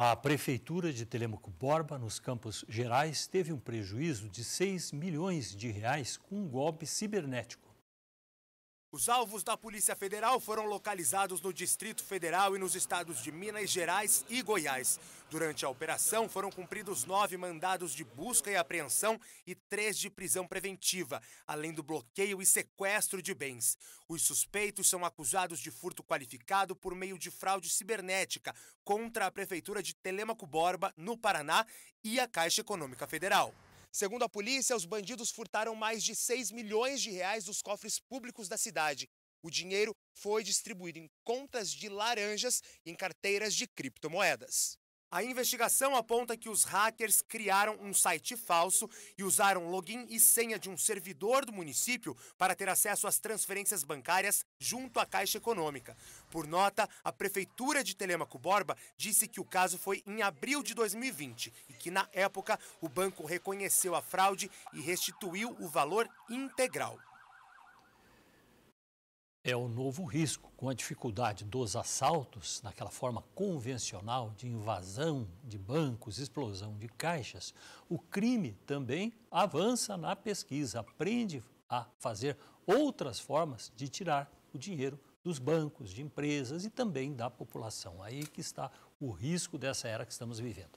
A Prefeitura de Telemaco Borba, nos Campos Gerais, teve um prejuízo de 6 milhões de reais com um golpe cibernético. Os alvos da Polícia Federal foram localizados no Distrito Federal e nos estados de Minas Gerais e Goiás. Durante a operação, foram cumpridos nove mandados de busca e apreensão e três de prisão preventiva, além do bloqueio e sequestro de bens. Os suspeitos são acusados de furto qualificado por meio de fraude cibernética contra a Prefeitura de Telemaco Borba, no Paraná, e a Caixa Econômica Federal. Segundo a polícia, os bandidos furtaram mais de 6 milhões de reais dos cofres públicos da cidade. O dinheiro foi distribuído em contas de laranjas e em carteiras de criptomoedas. A investigação aponta que os hackers criaram um site falso e usaram login e senha de um servidor do município para ter acesso às transferências bancárias junto à Caixa Econômica. Por nota, a Prefeitura de Telemaco Borba disse que o caso foi em abril de 2020 e que, na época, o banco reconheceu a fraude e restituiu o valor integral é o novo risco, com a dificuldade dos assaltos, naquela forma convencional de invasão de bancos, explosão de caixas, o crime também avança na pesquisa, aprende a fazer outras formas de tirar o dinheiro dos bancos, de empresas e também da população. Aí que está o risco dessa era que estamos vivendo.